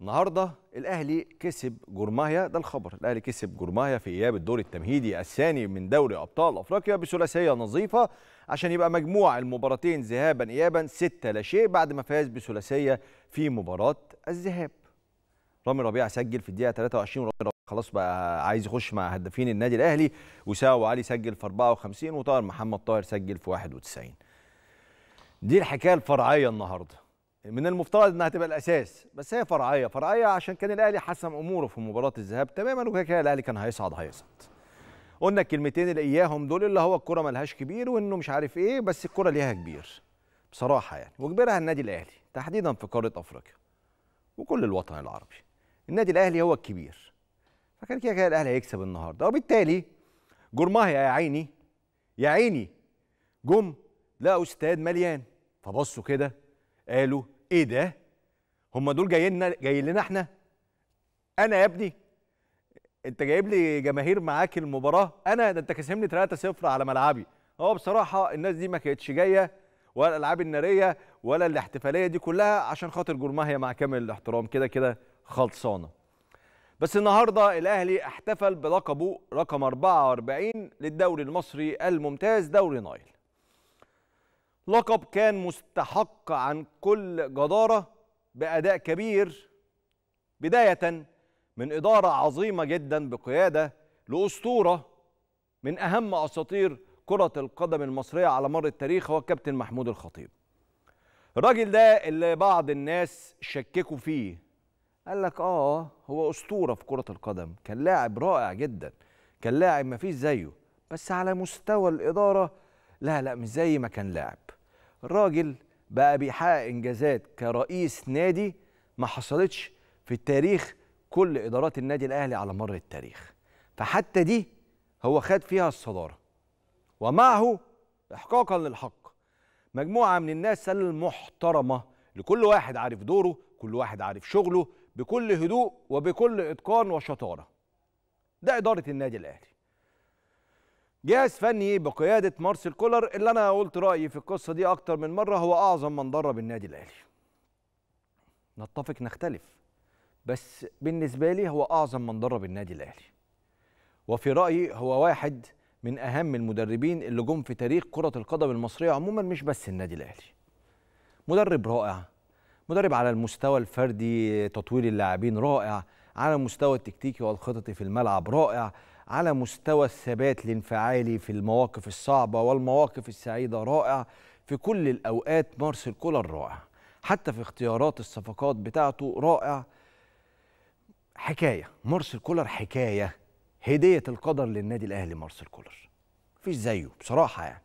النهارده الاهلي كسب جورماهيا ده الخبر الاهلي كسب جورماهيا في اياب الدور التمهيدي الثاني من دوري ابطال افريقيا بثلاثيه نظيفه عشان يبقى مجموع المباراتين ذهابا ايابا 6 لا شيء بعد ما فاز بثلاثيه في مباراه الذهاب رامي ربيعه سجل في الدقيقه 23 ورامي خلاص بقى عايز يخش مع هدافين النادي الاهلي وساو علي سجل في 54 وطاهر محمد طاهر سجل في 91 دي الحكايه الفرعيه النهارده من المفترض انها تبقى الاساس بس هي فرعيه فرعيه عشان كان الاهلي حسم اموره في مباراه الذهاب تماما وكده كده الاهلي كان هيصعد هيصعد قلنا الكلمتين اللي اياهم دول اللي هو الكره ملهاش كبير وانه مش عارف ايه بس الكره ليها كبير بصراحه يعني وكبيرها النادي الاهلي تحديدا في قاره افريقيا وكل الوطن العربي النادي الاهلي هو الكبير فكان كده كده الاهلي هيكسب النهارده وبالتالي جرماهيا يا عيني يا عيني جم لقوا استاد مليان فبصوا كده قالوا ايه ده هم دول جايين جايين لنا احنا انا يا ابني انت جايب لي جماهير معاك المباراه انا ده انت كسبني 3-0 على ملعبي هو بصراحه الناس دي ما كانتش جايه ولا الالعاب الناريه ولا الاحتفاليه دي كلها عشان خاطر جرمها مع كامل الاحترام كده كده خلصانه بس النهارده الاهلي احتفل بلقبه رقم 44 للدوري المصري الممتاز دوري نايل لقب كان مستحق عن كل جدارة بأداء كبير بداية من إدارة عظيمة جدا بقيادة لأسطورة من أهم أساطير كرة القدم المصرية على مر التاريخ هو الكابتن محمود الخطيب الراجل ده اللي بعض الناس شككوا فيه قال لك آه هو أسطورة في كرة القدم كان لاعب رائع جدا كان لاعب مفيش زيه بس على مستوى الإدارة لا لا مش زي ما كان لاعب راجل بقى بيحقق انجازات كرئيس نادي ما حصلتش في التاريخ كل ادارات النادي الاهلي على مر التاريخ فحتى دي هو خد فيها الصداره ومعه احقاقا للحق مجموعه من الناس المحترمه لكل واحد عارف دوره كل واحد عارف شغله بكل هدوء وبكل اتقان وشطاره ده اداره النادي الاهلي جهاز فني بقياده مارسيل كولر اللي انا قلت رايي في القصه دي اكتر من مره هو اعظم من درب النادي الاهلي. نتفق نختلف بس بالنسبه لي هو اعظم من درب النادي الاهلي. وفي رايي هو واحد من اهم المدربين اللي جم في تاريخ كره القدم المصريه عموما مش بس النادي الاهلي. مدرب رائع مدرب على المستوى الفردي تطوير اللاعبين رائع على المستوى التكتيكي والخططي في الملعب رائع على مستوى الثبات الانفعالي في المواقف الصعبة والمواقف السعيدة رائع في كل الأوقات مارسيل كولر رائع حتى في اختيارات الصفقات بتاعته رائع حكاية مارسيل كولر حكاية هدية القدر للنادي الأهلي مارسيل كولر مفيش زيه بصراحة يعني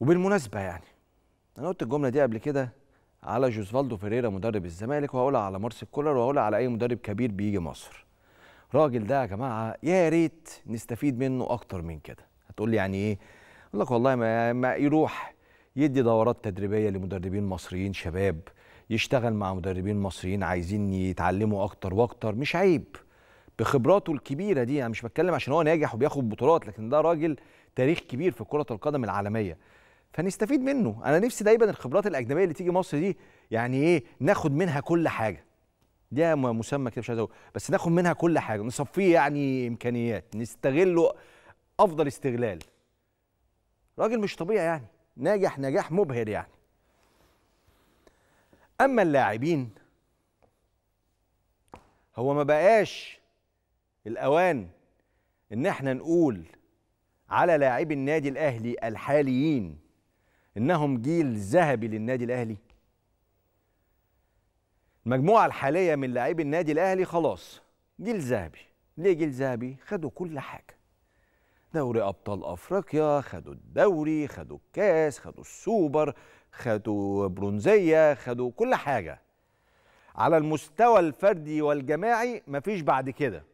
وبالمناسبة يعني أنا قلت الجملة دي قبل كده على جوزفالدو فيريرا مدرب الزمالك وهقولها على مارسيل كولر وهقولها على أي مدرب كبير بيجي مصر الراجل ده يا جماعه يا ريت نستفيد منه اكتر من كده هتقول لي يعني ايه اقول لك والله ما, ما يروح يدي دورات تدريبيه لمدربين مصريين شباب يشتغل مع مدربين مصريين عايزين يتعلموا اكتر واكتر مش عيب بخبراته الكبيره دي انا مش بتكلم عشان هو ناجح وبياخد بطولات لكن ده راجل تاريخ كبير في كره القدم العالميه فنستفيد منه انا نفسي دايما الخبرات الاجنبيه اللي تيجي مصر دي يعني ايه ناخد منها كل حاجه دي مسمى كده مش عايز بس ناخد منها كل حاجه نصفيه يعني امكانيات نستغله افضل استغلال راجل مش طبيعي يعني ناجح نجاح مبهر يعني اما اللاعبين هو ما بقاش الاوان ان احنا نقول على لاعبي النادي الاهلي الحاليين انهم جيل ذهبي للنادي الاهلي المجموعه الحاليه من لاعبي النادي الاهلي خلاص جيل ذهبي ليه جيل ذهبي خدوا كل حاجه دوري ابطال افريقيا خدوا الدوري خدوا الكاس خدوا السوبر خدوا برونزيه خدوا كل حاجه على المستوى الفردي والجماعي مفيش بعد كده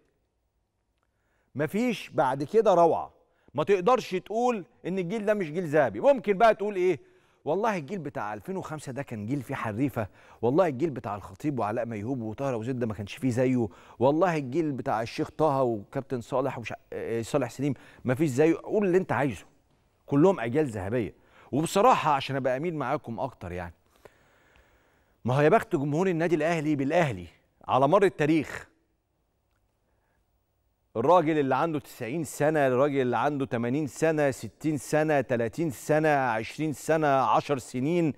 مفيش بعد كده روعه ما تقدرش تقول ان الجيل ده مش جيل ذهبي ممكن بقى تقول ايه والله الجيل بتاع 2005 ده كان جيل فيه حريفه والله الجيل بتاع الخطيب وعلاء ميهوب وطاهر وزده ما كانش فيه زيه والله الجيل بتاع الشيخ طه وكابتن صالح ومش آه، صالح سليم ما فيش زيه قول اللي انت عايزه كلهم اجيال ذهبيه وبصراحه عشان ابقى امين معاكم اكتر يعني ما هو يا بخت جمهور النادي الاهلي بالاهلي على مر التاريخ الراجل اللي عنده 90 سنة الراجل اللي عنده 80 سنة 60 سنة 30 سنة 20 سنة 10 سنين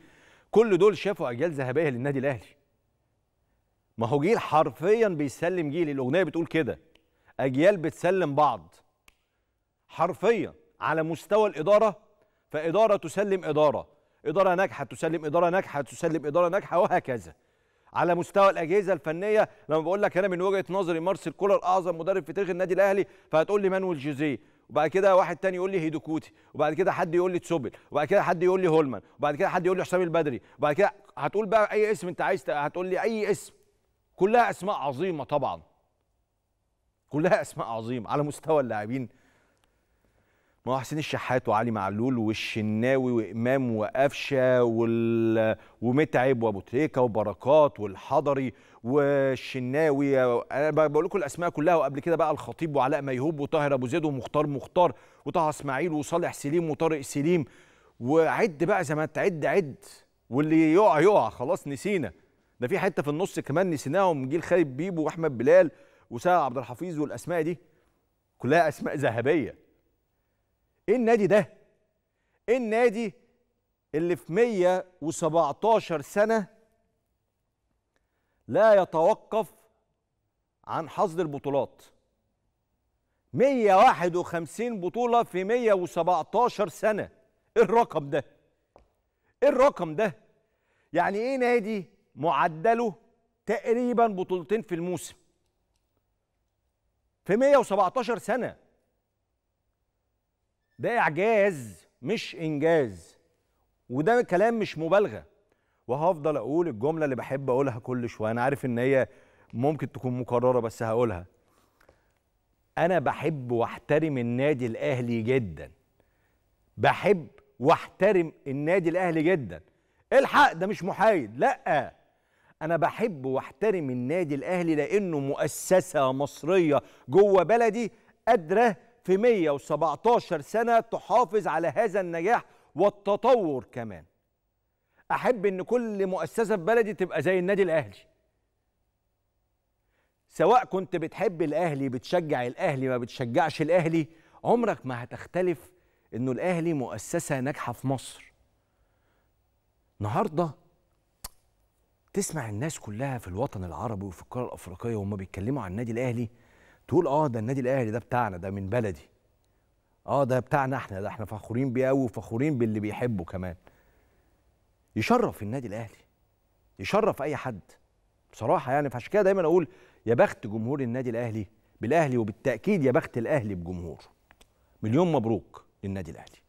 كل دول شافوا أجيال ذهبية للنادي الأهلي ما هو جيل حرفيا بيسلم جيل الأغنية بتقول كده أجيال بتسلم بعض حرفيا على مستوى الإدارة فإدارة تسلم إدارة إدارة ناجحة تسلم إدارة ناجحة تسلم إدارة ناجحة وهكذا على مستوى الاجهزه الفنيه لما بقول لك انا من وجهه نظري مارسيل كولر اعظم مدرب في تاريخ النادي الاهلي فهتقول لي مانويل جوزيه وبعد كده واحد تاني يقول لي هيدوكوتي وبعد كده حد يقول لي تسوبل وبعد كده حد يقول لي هولمان وبعد كده حد يقول لي حسام البدري وبعد كده هتقول بقى اي اسم انت عايز هتقول لي اي اسم كلها اسماء عظيمه طبعا كلها اسماء عظيمه على مستوى اللاعبين ما هو حسين الشحات وعلي معلول والشناوي وامام وقفشه وال... ومتعب وابو تريكه وبركات والحضري والشناوي انا بقول لكم الاسماء كلها وقبل كده بقى الخطيب وعلاء ميهوب وطاهر ابو زيد ومختار مختار وطه اسماعيل وصالح سليم وطارق سليم وعد بقى زي ما تعد عد واللي يقع يقع خلاص نسينا ده في حته في النص كمان نسيناهم جيل خالد بيبو واحمد بلال وسعد عبد الحفيظ والاسماء دي كلها اسماء ذهبيه ايه النادي ده ايه النادي اللي في 117 سنه لا يتوقف عن حصد البطولات 151 بطوله في 117 سنه ايه الرقم ده ايه الرقم ده يعني ايه نادي معدله تقريبا بطولتين في الموسم في 117 سنه ده إعجاز مش إنجاز وده كلام مش مبالغة وهفضل أقول الجملة اللي بحب أقولها كل شوية أنا عارف إن هي ممكن تكون مكررة بس هقولها أنا بحب وأحترم النادي الأهلي جدا بحب واحترم النادي الاهلي جدا الحق ده مش محايد لا انا بحب واحترم النادي الاهلي لانه مؤسسه مصريه جوه بلدي قادره في 117 سنة تحافظ على هذا النجاح والتطور كمان أحب أن كل مؤسسة في بلدي تبقى زي النادي الأهلي سواء كنت بتحب الأهلي بتشجع الأهلي ما بتشجعش الأهلي عمرك ما هتختلف أنه الأهلي مؤسسة ناجحة في مصر النهارده تسمع الناس كلها في الوطن العربي وفي القاره الافريقيه وهم بيتكلموا عن النادي الاهلي تقول اه ده النادي الاهلي ده بتاعنا ده من بلدي اه ده بتاعنا احنا ده احنا فخورين بيه قوي وفخورين باللي بيحبه كمان يشرف النادي الاهلي يشرف اي حد بصراحه يعني فعشان كده دايما اقول يا بخت جمهور النادي الاهلي بالاهلي وبالتاكيد يا بخت الاهلي بجمهوره مليون مبروك للنادي الاهلي